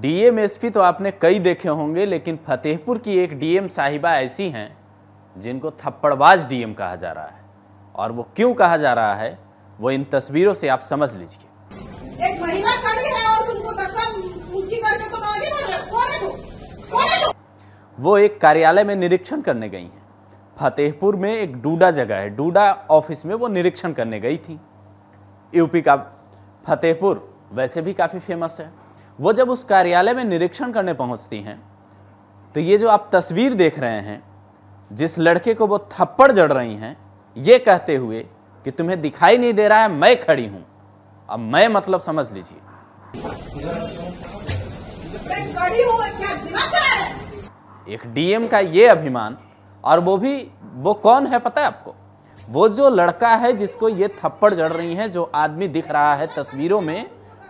DM SP तो आपने कई देखे होंगे लेकिन फतेहपुर की एक डीएम साहिबा ऐसी हैं जिनको थप्पड़बाज डीएम कहा जा रहा है और वो क्यों कहा जा रहा है वो इन तस्वीरों से आप समझ लीजिए एक महिला खड़ी है और तुमको मतलब करके तो आगे बढ़ वो एक कार्यालय में निरीक्षण करने गई हैं फतेहपुर में एक डूडा जगह है डूडा ऑफिस में वो निरीक्षण करने गई थी यूपी का फतेहपुर वैसे भी काफ़ी फेमस है वो जब उस कार्यालय में निरीक्षण करने पहुंचती हैं तो ये जो आप तस्वीर देख रहे हैं जिस लड़के को वो थप्पड़ जड़ रही हैं ये कहते हुए कि तुम्हें दिखाई नहीं दे रहा है मैं खड़ी हूँ अब मैं मतलब समझ लीजिए एक डीएम का ये अभिमान और वो भी वो कौन है पता है आपको वो जो लड़का है जिसको ये थप्पड़ जड़ रही है जो आदमी दिख रहा है तस्वीरों में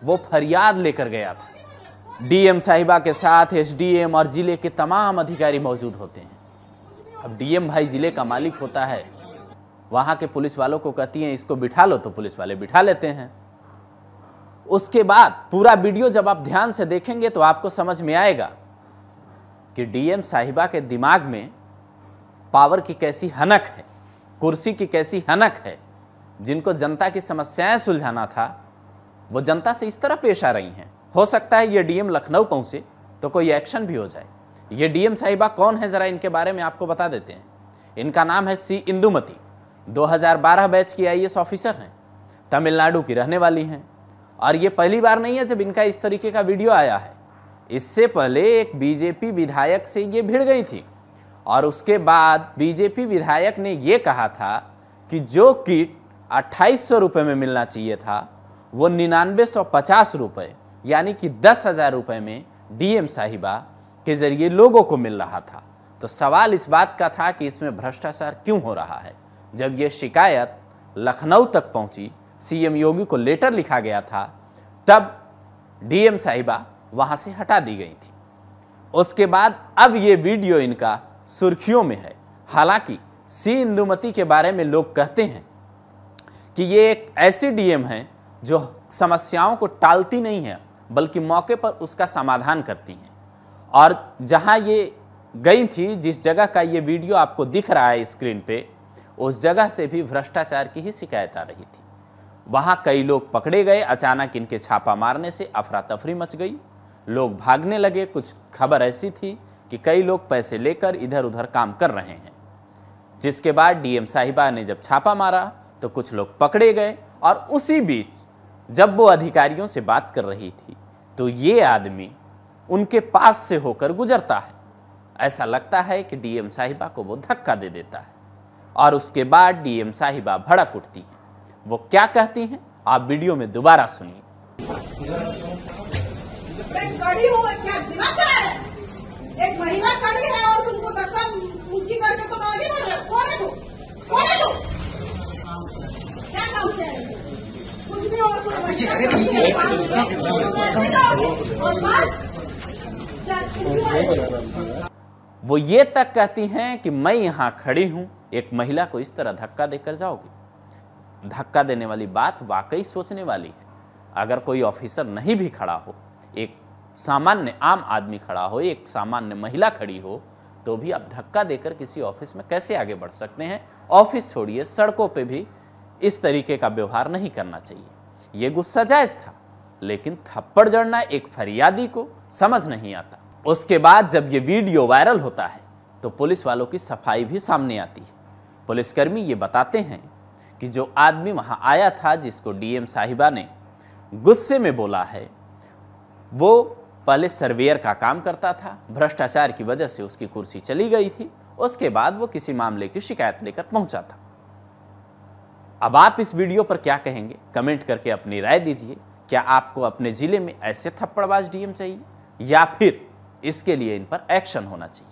वो फरियाद लेकर गया था डीएम साहिबा के साथ एसडीएम और ज़िले के तमाम अधिकारी मौजूद होते हैं अब डीएम भाई ज़िले का मालिक होता है वहाँ के पुलिस वालों को कहती हैं इसको बिठा लो तो पुलिस वाले बिठा लेते हैं उसके बाद पूरा वीडियो जब आप ध्यान से देखेंगे तो आपको समझ में आएगा कि डीएम साहिबा के दिमाग में पावर की कैसी हनक है कुर्सी की कैसी हनक है जिनको जनता की समस्याएं सुलझाना था वो जनता से इस तरह पेश आ रही हैं हो सकता है ये डीएम लखनऊ पहुँचे तो कोई एक्शन भी हो जाए ये डीएम साहिबा कौन है ज़रा इनके बारे में आपको बता देते हैं इनका नाम है सी इंदुमती 2012 बैच की आईएएस ऑफिसर हैं तमिलनाडु की रहने वाली हैं और ये पहली बार नहीं है जब इनका इस तरीके का वीडियो आया है इससे पहले एक बीजेपी विधायक से ये भिड़ गई थी और उसके बाद बीजेपी विधायक ने ये कहा था कि जो किट अट्ठाईस सौ में मिलना चाहिए था वो निन्यानवे सौ पचास रुपये यानी कि दस हज़ार रुपये में डीएम साहिबा के ज़रिए लोगों को मिल रहा था तो सवाल इस बात का था कि इसमें भ्रष्टाचार क्यों हो रहा है जब ये शिकायत लखनऊ तक पहुंची सीएम योगी को लेटर लिखा गया था तब डीएम साहिबा वहां से हटा दी गई थी उसके बाद अब ये वीडियो इनका सुर्खियों में है हालांकि सी इंदुमती के बारे में लोग कहते हैं कि ये एक ऐसी डीएम है जो समस्याओं को टालती नहीं है बल्कि मौके पर उसका समाधान करती हैं और जहाँ ये गई थी जिस जगह का ये वीडियो आपको दिख रहा है स्क्रीन पे उस जगह से भी भ्रष्टाचार की ही शिकायत आ रही थी वहाँ कई लोग पकड़े गए अचानक इनके छापा मारने से अफरा तफरी मच गई लोग भागने लगे कुछ खबर ऐसी थी कि कई लोग पैसे लेकर इधर उधर काम कर रहे हैं जिसके बाद डीएम साहिबा ने जब छापा मारा तो कुछ लोग पकड़े गए और उसी बीच जब वो अधिकारियों से बात कर रही थी तो ये आदमी उनके पास से होकर गुजरता है ऐसा लगता है कि डीएम साहिबा को वो धक्का दे देता है और उसके बाद डीएम साहिबा भड़क उठती हैं वो क्या कहती हैं आप वीडियो में दोबारा सुनिए वो ये तक कहती हैं कि मैं यहां खड़ी हूं एक महिला को इस तरह धक्का देकर जाओगी धक्का देने वाली बात वाकई सोचने वाली है अगर कोई ऑफिसर नहीं भी खड़ा हो एक सामान्य आम आदमी खड़ा हो एक सामान्य महिला खड़ी हो तो भी आप धक्का देकर किसी ऑफिस में कैसे आगे बढ़ सकते हैं ऑफिस छोड़िए सड़कों पे भी इस तरीके का व्यवहार नहीं करना चाहिए ये गुस्सा जायज था लेकिन थप्पड़ जड़ना एक फरियादी को समझ नहीं आता उसके बाद जब ये वीडियो वायरल होता है तो पुलिस वालों की सफाई भी सामने आती है पुलिसकर्मी ये बताते हैं कि जो आदमी वहाँ आया था जिसको डीएम साहिबा ने गुस्से में बोला है वो पहले सर्वेयर का काम करता था भ्रष्टाचार की वजह से उसकी कुर्सी चली गई थी उसके बाद वो किसी मामले की शिकायत लेकर पहुंचा था अब आप इस वीडियो पर क्या कहेंगे कमेंट करके अपनी राय दीजिए क्या आपको अपने ज़िले में ऐसे थप्पड़बाज डीएम चाहिए या फिर इसके लिए इन पर एक्शन होना चाहिए